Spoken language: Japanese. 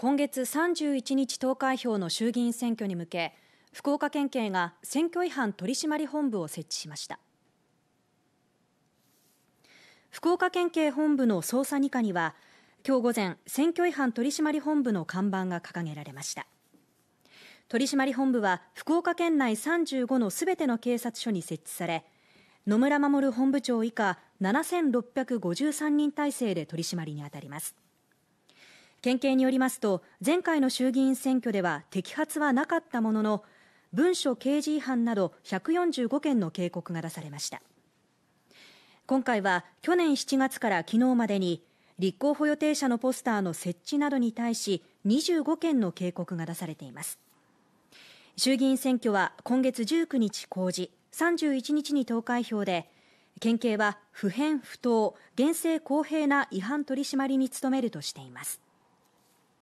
今月31日投開票の衆議院選挙に向け福岡県警が選挙違反取締本部を設置しました福岡県警本部の捜査二課には今日午前選挙違反取締本部の看板が掲げられました取締本部は福岡県内35のすべての警察署に設置され野村守本部長以下7653人体制で取締りに当たります県警によりますと前回の衆議院選挙では摘発はなかったものの文書掲示違反など145件の警告が出されました今回は去年7月から昨日までに立候補予定者のポスターの設置などに対し25件の警告が出されています衆議院選挙は今月19日公示31日に投開票で県警は不偏不当、厳正公平な違反取り締まりに努めるとしています